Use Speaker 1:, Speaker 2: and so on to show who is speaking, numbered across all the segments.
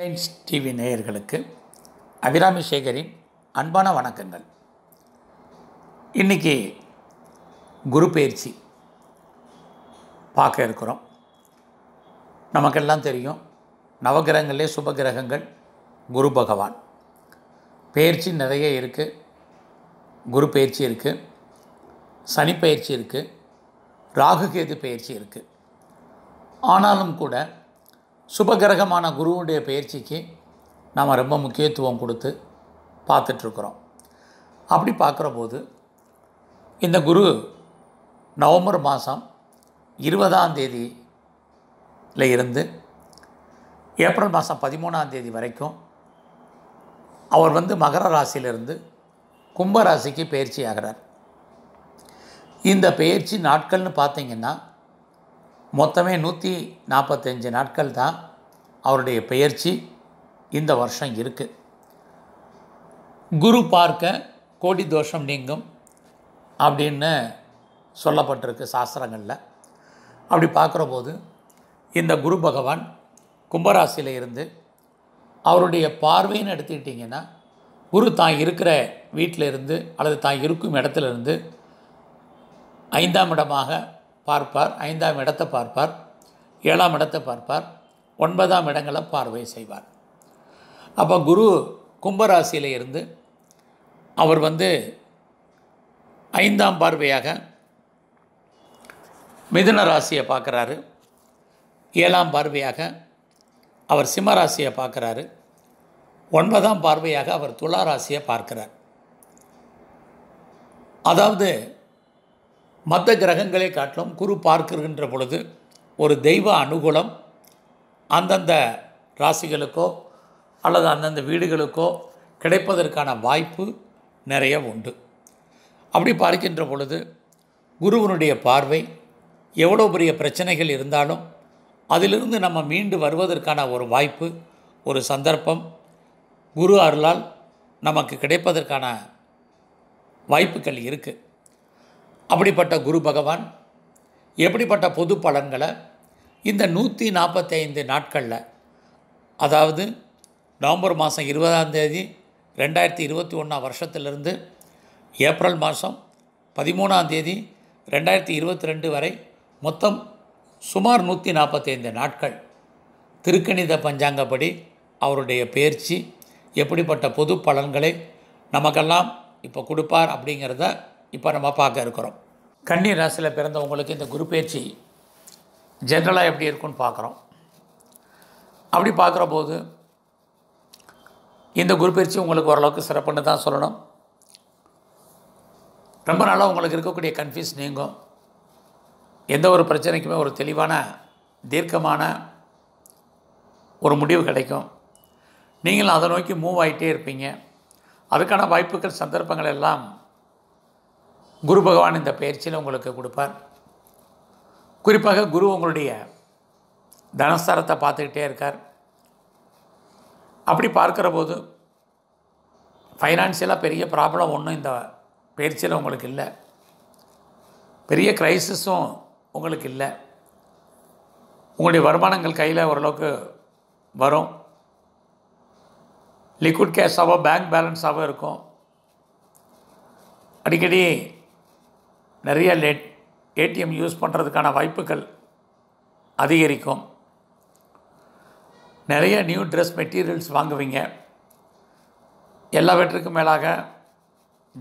Speaker 1: Reliance TV நேயர்களுக்கு அபிராமி சேகரின் அன்பான வணக்கங்கள் இன்றைக்கி குரு பயிற்சி பார்க்க இருக்கிறோம் நமக்கெல்லாம் தெரியும் நவகிரகங்களே சுபகிரகங்கள் குரு பகவான் பயிற்சி நிறைய இருக்குது குரு பயிற்சி இருக்குது சனி பயிற்சி இருக்குது ராகுகேது பயிற்சி இருக்குது ஆனாலும் கூட சுபகிரகமான குருவுடைய பயிற்சிக்கு நாம் ரொம்ப முக்கியத்துவம் கொடுத்து பார்த்துட்ருக்குறோம் அப்படி பார்க்குற போது இந்த குரு நவம்பர் மாதம் இருபதாம் தேதியில் இருந்து ஏப்ரல் மாதம் பதிமூணாம் தேதி வரைக்கும் அவர் வந்து மகர ராசியிலிருந்து கும்பராசிக்கு பயிற்சி ஆகிறார் இந்த பயிற்சி நாட்கள்னு பார்த்தீங்கன்னா மொத்தமே நூற்றி நாற்பத்தஞ்சு நாட்கள் தான் அவருடைய பெயர்ச்சி இந்த வருஷம் இருக்குது குரு பார்க்க கோடி தோஷம் நீங்கும் அப்படின்னு சொல்லப்பட்டிருக்கு சாஸ்திரங்களில் அப்படி பார்க்குற போது இந்த குரு பகவான் கும்பராசியில் இருந்து அவருடைய பார்வைன்னு எடுத்துக்கிட்டிங்கன்னா குரு தான் இருக்கிற வீட்டில் இருந்து அல்லது தான் இருக்கும் இடத்துலேருந்து ஐந்தாம் இடமாக பார்ப்பார் ஐந்தாம் இடத்தை பார்ப்பார் ஏழாம் இடத்தை பார்ப்பார் ஒன்பதாம் இடங்களை பார்வை செய்வார் அப்போ குரு கும்பராசியில் இருந்து அவர் வந்து ஐந்தாம் பார்வையாக மிதுன ராசியை பார்க்குறாரு ஏழாம் பார்வையாக அவர் சிம்ம ராசியை பார்க்குறாரு ஒன்பதாம் பார்வையாக அவர் துளாராசியை ராசியை பார்க்கிறார் அதாவது மற்ற கிரகங்களை காட்டிலும் குரு பார்க்கிறகின்ற பொழுது ஒரு தெய்வ அனுகூலம் அந்தந்த ராசிகளுக்கோ அல்லது அந்தந்த வீடுகளுக்கோ கிடைப்பதற்கான வாய்ப்பு நிறைய உண்டு அப்படி பார்க்கின்ற பொழுது குருவனுடைய பார்வை எவ்வளோ பெரிய பிரச்சனைகள் இருந்தாலும் அதிலிருந்து நம்ம மீண்டு வருவதற்கான ஒரு வாய்ப்பு ஒரு சந்தர்ப்பம் குரு அருளால் நமக்கு கிடைப்பதற்கான வாய்ப்புகள் இருக்குது அப்படிப்பட்ட குரு பகவான் எப்படிப்பட்ட பொது பலன்களை இந்த நூற்றி நாற்பத்தைந்து நாட்களில் அதாவது நவம்பர் மாதம் இருபதாம் தேதி ரெண்டாயிரத்தி இருபத்தி ஒன்றாம் வருஷத்திலிருந்து ஏப்ரல் மாதம் பதிமூணாம் தேதி ரெண்டாயிரத்தி இருபத்தி ரெண்டு வரை மொத்தம் சுமார் நூற்றி நாற்பத்தைந்து நாட்கள் திருக்கணித பஞ்சாங்கப்படி அவருடைய பயிற்சி எப்படிப்பட்ட பொது பலன்களை நமக்கெல்லாம் இப்போ கொடுப்பார் அப்படிங்கிறத இப்போ நம்ம பார்க்க இருக்கிறோம் கன்னி ராசியில் பிறந்தவங்களுக்கு இந்த குரு பேச்சு ஜென்ரலாக எப்படி இருக்கும்னு பார்க்குறோம் அப்படி பார்க்குற போது இந்த குரு பயிற்சி உங்களுக்கு ஓரளவுக்கு சிறப்புன்னு தான் சொல்லணும் ரொம்ப நாளாக உங்களுக்கு இருக்கக்கூடிய கன்ஃபியூஸ் நீங்கும் எந்த ஒரு பிரச்சனைக்குமே ஒரு தெளிவான தீர்க்கமான ஒரு முடிவு கிடைக்கும் நீங்களும் அதை நோக்கி மூவ் ஆகிட்டே இருப்பீங்க அதுக்கான வாய்ப்புகள் சந்தர்ப்பங்கள் எல்லாம் குரு பகவான் இந்த பயிற்சியில் உங்களுக்கு கொடுப்பார் குறிப்பாக குரு உங்களுடைய தனஸ்தரத்தை பார்த்துக்கிட்டே இருக்கார் அப்படி பார்க்குற போது ஃபைனான்சியலாக பெரிய ப்ராப்ளம் ஒன்றும் இந்த பயிற்சியில் உங்களுக்கு இல்லை பெரிய க்ரைசிஸும் உங்களுக்கு இல்லை உங்களுடைய வருமானங்கள் கையில் ஓரளவுக்கு வரும் லிக்விட் கேஷாகவோ பேங்க் பேலன்ஸாகவோ இருக்கும் அடிக்கடி நிறைய லேட் ஏடிஎம் யூஸ் பண்ணுறதுக்கான வாய்ப்புகள் அதிகரிக்கும் நிறைய நியூ ட்ரெஸ் மெட்டீரியல்ஸ் வாங்குவீங்க எல்லாவற்றுக்கும் மேலாக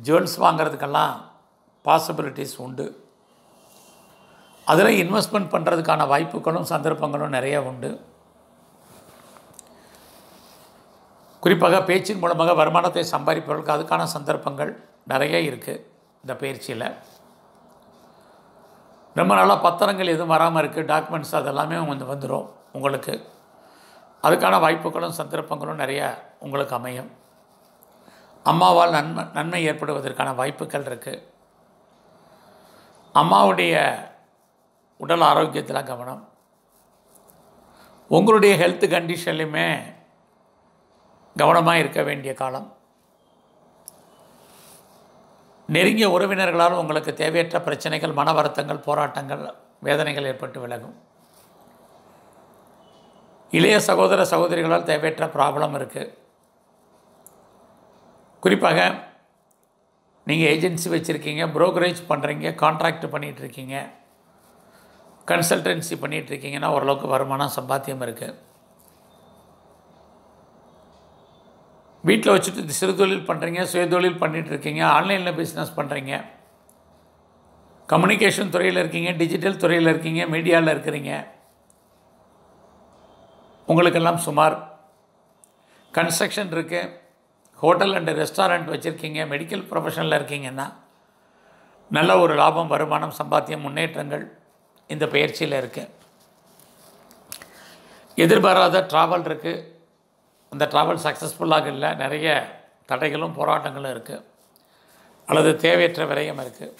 Speaker 1: ஜுவல்ஸ் வாங்கிறதுக்கெல்லாம் பாசிபிலிட்டிஸ் உண்டு அதில் இன்வெஸ்ட்மெண்ட் பண்ணுறதுக்கான வாய்ப்புகளும் சந்தர்ப்பங்களும் நிறைய உண்டு குறிப்பாக பேச்சின் மூலமாக வருமானத்தை சம்பாதிப்பவர்களுக்கு அதுக்கான சந்தர்ப்பங்கள் நிறைய இருக்குது இந்த பயிற்சியில் ரொம்ப நாளாக பத்திரங்கள் எதுவும் வராமல் இருக்குது டாக்குமெண்ட்ஸ் அதெல்லாமே வந்து வந்துடும் உங்களுக்கு அதுக்கான வாய்ப்புகளும் சந்தர்ப்பங்களும் நிறையா உங்களுக்கு அமையும் அம்மாவால் நன்மை நன்மை ஏற்படுவதற்கான வாய்ப்புகள் இருக்குது அம்மாவுடைய உடல் ஆரோக்கியத்தில் கவனம் உங்களுடைய ஹெல்த் கண்டிஷன்லையுமே கவனமாக இருக்க வேண்டிய காலம் நெருங்கிய உறவினர்களால் உங்களுக்கு தேவையற்ற பிரச்சனைகள் மன வருத்தங்கள் போராட்டங்கள் வேதனைகள் ஏற்பட்டு விலகும்
Speaker 2: இளைய சகோதர
Speaker 1: சகோதரிகளால் தேவையற்ற ப்ராப்ளம் இருக்குது குறிப்பாக நீங்கள் ஏஜென்சி வச்சுருக்கீங்க ப்ரோக்கரேஜ் பண்ணுறீங்க கான்ட்ராக்ட் பண்ணிகிட்ருக்கீங்க கன்சல்டன்சி பண்ணிகிட்ருக்கீங்கன்னா ஓரளவுக்கு வருமானம் சம்பாத்தியம் இருக்குது வீட்டில் வச்சுட்டு சிறு தொழில் பண்ணுறீங்க சுயதொழில் பண்ணிகிட்ருக்கீங்க ஆன்லைனில் பிஸ்னஸ் பண்ணுறீங்க கம்யூனிகேஷன் துறையில் இருக்கீங்க டிஜிட்டல் துறையில் இருக்கீங்க மீடியாவில் இருக்கிறீங்க உங்களுக்கெல்லாம் சுமார் கன்ஸ்ட்ரக்ஷன் இருக்குது ஹோட்டல் அண்டு ரெஸ்டாரண்ட் வச்சுருக்கீங்க மெடிக்கல் ப்ரொஃபஷனில் இருக்கீங்கன்னா நல்ல ஒரு லாபம் வருமானம் சம்பாத்தியம் முன்னேற்றங்கள் இந்த பயிற்சியில் இருக்குது எதிர்பாராத ட்ராவல் இருக்குது அந்த ட்ராவல் சக்ஸஸ்ஃபுல்லாக இல்லை நிறைய தடைகளும் போராட்டங்களும் இருக்குது அல்லது தேவையற்ற விரயம் இருக்குது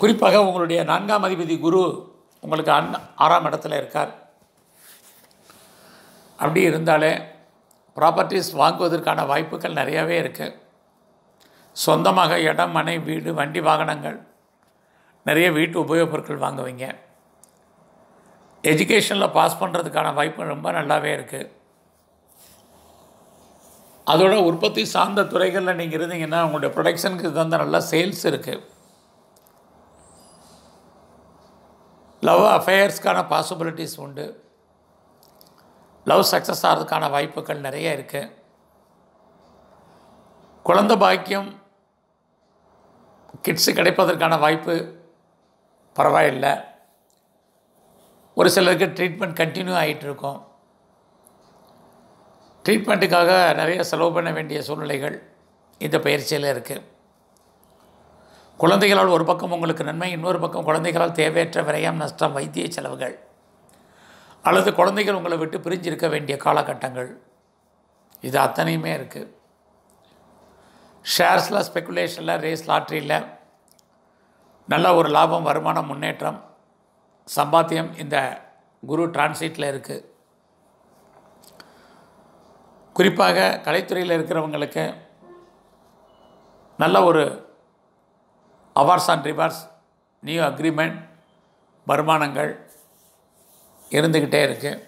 Speaker 1: குறிப்பாக உங்களுடைய நான்காம் அதிபதி குரு உங்களுக்கு அன் ஆறாம் இடத்துல இருக்கார் அப்படி இருந்தாலே ப்ராப்பர்ட்டிஸ் வாங்குவதற்கான வாய்ப்புகள் நிறையாவே இருக்குது சொந்தமாக இடம் மனை வீடு வண்டி வாகனங்கள் நிறைய வீட்டு உபயோகப் பொருட்கள் வாங்குவீங்க எஜுகேஷனில் பாஸ் பண்ணுறதுக்கான வாய்ப்பு ரொம்ப நல்லாவே இருக்குது அதோட உற்பத்தி சார்ந்த துறைகளில் நீங்கள் இருந்தீங்கன்னா உங்களுடைய ப்ரொடக்ஷனுக்கு தகுந்த நல்லா சேல்ஸ் இருக்குது லவ் அஃபேர்ஸ்க்கான பாசிபிலிட்டிஸ் உண்டு லவ் சக்ஸஸ் ஆகிறதுக்கான வாய்ப்புகள் நிறைய இருக்குது குழந்த பாக்கியம் கிட்ஸு கிடைப்பதற்கான வாய்ப்பு பரவாயில்லை ஒரு சிலருக்கு ட்ரீட்மெண்ட் கண்டினியூ ஆகிட்டு இருக்கும் ட்ரீட்மெண்ட்டுக்காக நிறைய செலவு பண்ண வேண்டிய சூழ்நிலைகள் இந்த பயிற்சியில் இருக்குது குழந்தைகளால் ஒரு பக்கம் உங்களுக்கு நன்மை இன்னொரு பக்கம் குழந்தைகளால் தேவையற்ற விரயம் நஷ்டம் வைத்திய செலவுகள் அல்லது குழந்தைகள் உங்களை விட்டு பிரிஞ்சிருக்க வேண்டிய காலகட்டங்கள் இது அத்தனையுமே இருக்குது ஷேர்ஸில் ஸ்பெக்குலேஷனில் ரேஸ் லாட்ரியில் நல்ல ஒரு லாபம் வருமானம் முன்னேற்றம் சம்பாத்தியம் இந்த குரு டிரான்ஸ்லேட்டில் இருக்குது குறிப்பாக கலைத்துறையில் இருக்கிறவங்களுக்கு நல்ல ஒரு awards and rewards new agreement வருமானங்கள் இருந்துக்கிட்டே இருக்குது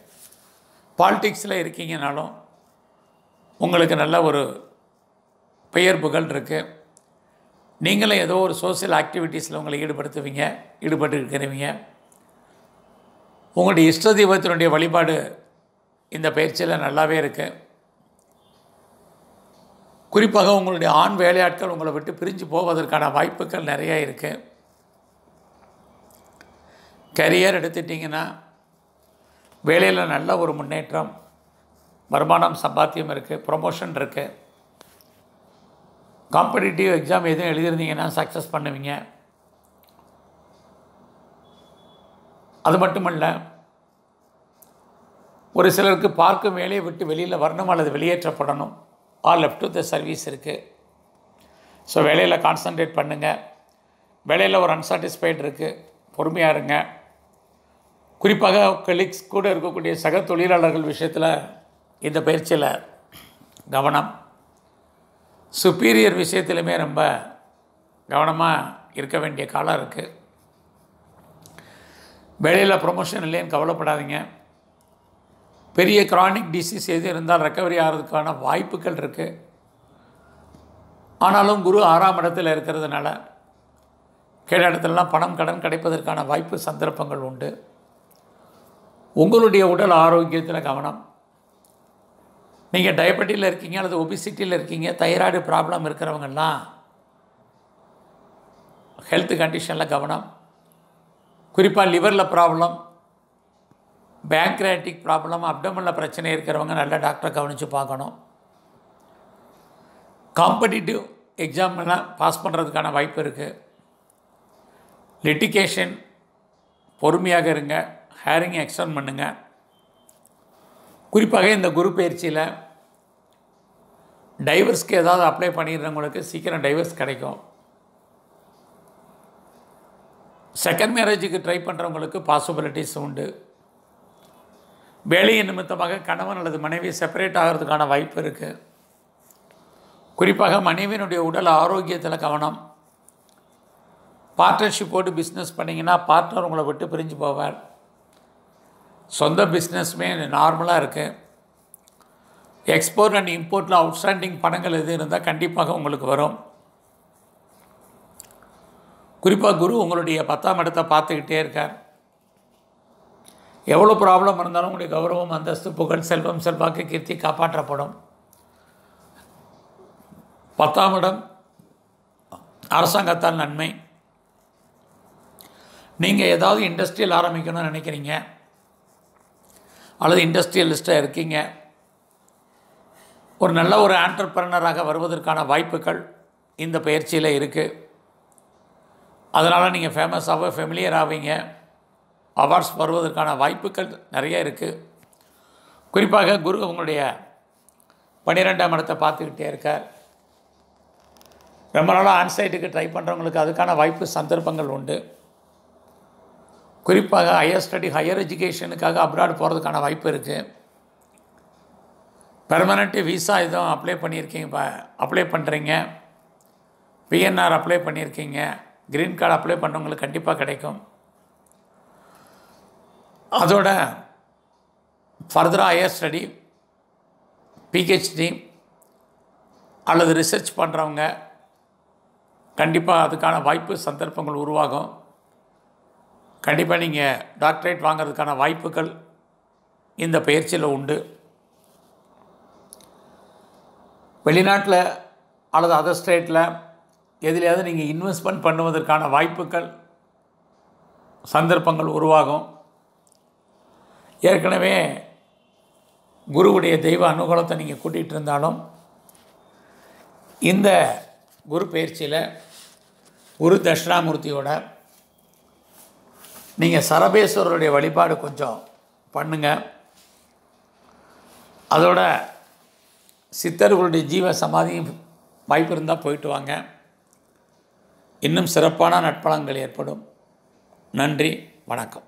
Speaker 1: பாலிட்டிக்ஸில் இருக்கீங்கனாலும் உங்களுக்கு நல்ல ஒரு பெயர் புகழ் இருக்குது நீங்களும் ஏதோ ஒரு சோசியல் ஆக்டிவிட்டீஸில் உங்களை ஈடுபடுத்துவீங்க ஈடுபட்டு இருக்கிறவங்க உங்களுடைய இஷ்ட தெய்வத்தினுடைய வழிபாடு இந்த பயிற்சியில் நல்லாவே இருக்குது குறிப்பாக உங்களுடைய ஆண் வேலையாட்கள் உங்களை விட்டு பிரிஞ்சு போவதற்கான வாய்ப்புகள் நிறையா இருக்குது கரியர் எடுத்துட்டிங்கன்னா வேலையில் நல்ல ஒரு முன்னேற்றம் வருமானம் சம்பாத்தியம் இருக்குது ப்ரொமோஷன் இருக்குது காம்படிட்டிவ் எக்ஸாம் எதுவும் எழுதியிருந்தீங்கன்னா சக்ஸஸ் பண்ணுவீங்க அது மட்டுமல்ல ஒரு சிலருக்கு பார்க்கும் வேலையை விட்டு வெளியில் வரணும் அல்லது வெளியேற்றப்படணும் or left to the service இருக்குது ஸோ வேலையில் கான்சன்ட்ரேட் பண்ணுங்கள் வேலையில் ஒரு அன்சாட்டிஸ்ஃபைட் இருக்குது பொறுமையாக இருங்க குறிப்பாக கலிக்ஸ் கூட இருக்கக்கூடிய சக தொழிலாளர்கள் விஷயத்தில் இந்த பயிற்சியில் கவனம் சுப்பீரியர் விஷயத்திலுமே ரொம்ப கவனமாக இருக்க வேண்டிய காலம் இருக்குது வேலையில் ப்ரொமோஷன் இல்லைன்னு கவலைப்படாதீங்க பெரிய க்ரானிக் டிசீஸ் எது இருந்தால் ரெக்கவரி ஆகிறதுக்கான வாய்ப்புகள் இருக்குது ஆனாலும் குரு ஆறாம் இடத்தில் இருக்கிறதுனால கேட்ட இடத்துலலாம் பணம் கடன் கிடைப்பதற்கான வாய்ப்பு சந்தர்ப்பங்கள் உண்டு உங்களுடைய உடல் ஆரோக்கியத்தில் கவனம் நீங்கள் டயபெட்டியில் இருக்கீங்க அல்லது ஒபிசிட்டியில் இருக்கீங்க தைராய்டு ப்ராப்ளம் இருக்கிறவங்கெல்லாம் ஹெல்த் கண்டிஷனில் கவனம் குறிப்பாக லிவரில் ப்ராப்ளம் பேங்க்ராட்டிக் ப்ராப்ளம் அப்டமனில் பிரச்சனை இருக்கிறவங்க நல்ல டாக்டரை கவனித்து பார்க்கணும் காம்படிட்டிவ் எக்ஸாம்லாம் பாஸ் பண்ணுறதுக்கான வாய்ப்பு இருக்குது லிட்டிகேஷன் பொறுமையாக இருங்க ஹேரிங் எக்ஸ்டன் பண்ணுங்கள் குறிப்பாக இந்த குரு பயிற்சியில் டைவர்ஸ்க்கு ஏதாவது அப்ளை பண்ணிடுறவங்களுக்கு சீக்கிரம் டைவர்ஸ் கிடைக்கும் செகண்ட் மேரேஜுக்கு ட்ரை பண்ணுறவங்களுக்கு பாசிபிலிட்டிஸ் உண்டு வேலையின் நிமித்தமாக கணவன் அல்லது மனைவி செப்பரேட் ஆகிறதுக்கான வாய்ப்பு இருக்குது குறிப்பாக மனைவியினுடைய உடல் ஆரோக்கியத்தில் கவனம் பார்ட்னர்ஷிப் போட்டு பிஸ்னஸ் பண்ணிங்கன்னா பார்ட்னர் உங்களை விட்டு பிரிஞ்சு போவார் சொந்த பிஸ்னஸுமே நார்மலாக இருக்குது எக்ஸ்போர்ட் அண்ட் இம்போர்ட்டில் அவுட்ஸ்டாண்டிங் பணங்கள் எது இருந்தால் கண்டிப்பாக உங்களுக்கு வரும் குறிப்பாக குரு உங்களுடைய பத்தாம் இடத்தை பார்த்துக்கிட்டே இருக்கார் எவ்வளோ ப்ராப்ளம் இருந்தாலும் உங்களுடைய கௌரவம் அந்தஸ்து புகழ் செல்வம் செல்வாக்கு கீர்த்தி காப்பாற்றப்படும் பத்தாம் இடம் அரசாங்கத்தால் நன்மை நீங்கள் ஏதாவது இண்டஸ்ட்ரியல் ஆரம்பிக்கணும்னு நினைக்கிறீங்க அல்லது இண்டஸ்ட்ரியலிஸ்ட்டாக இருக்கீங்க ஒரு நல்ல ஒரு ஆண்டர்பிரனராக வருவதற்கான வாய்ப்புகள் இந்த பயிற்சியில் இருக்குது அதனால் நீங்கள் ஃபேமஸாக ஃபெமிலியர் ஆவீங்க அவார்ட்ஸ் வருவதற்கான வாய்ப்புகள் நிறைய இருக்குது குறிப்பாக குரு உங்களுடைய பன்னிரெண்டாம் இடத்தை பார்த்துக்கிட்டே இருக்கார் ரொம்ப நாளாக ஆன்சைட்டுக்கு ட்ரை பண்ணுறவங்களுக்கு அதுக்கான வாய்ப்பு சந்தர்ப்பங்கள் உண்டு குறிப்பாக ஹையர் ஸ்டடி ஹையர் எஜுகேஷனுக்காக அப்ராட் போகிறதுக்கான வாய்ப்பு இருக்குது பெர்மனண்ட்டு விசா எதுவும் அப்ளை பண்ணியிருக்கீங்க அப்ளை பண்ணுறீங்க பிஎன்ஆர் அப்ளை பண்ணியிருக்கீங்க க்ரீன் கார்டு அப்ளை பண்ணவங்களுக்கு கண்டிப்பாக கிடைக்கும் அதோட ஃபர்தராக ஹையர் ஸ்டடி பிஹெச்டி அல்லது ரிசர்ச் பண்ணுறவங்க கண்டிப்பாக அதுக்கான வாய்ப்பு சந்தர்ப்பங்கள் உருவாகும் கண்டிப்பாக நீங்கள் டாக்டரேட் வாங்கிறதுக்கான வாய்ப்புகள் இந்த பயிற்சியில் உண்டு வெளிநாட்டில் அல்லது அதர் ஸ்டேட்டில் எதிலையாவது நீங்கள் இன்வெஸ்ட்மெண்ட் பண்ணுவதற்கான வாய்ப்புகள் சந்தர்ப்பங்கள் உருவாகும் ஏற்கனவே குருவுடைய தெய்வ அனுகூலத்தை நீங்கள் கூட்டிகிட்டு இருந்தாலும் இந்த குரு பயிற்சியில் குரு தட்சிணாமூர்த்தியோட நீங்கள் சரபேஸ்வரருடைய வழிபாடு கொஞ்சம் பண்ணுங்க அதோட சித்தர்களுடைய ஜீவ சமாதியும் வாய்ப்பு இருந்தால் போயிட்டு வாங்க இன்னும் சிறப்பான நட்பலங்கள் ஏற்படும் நன்றி வணக்கம்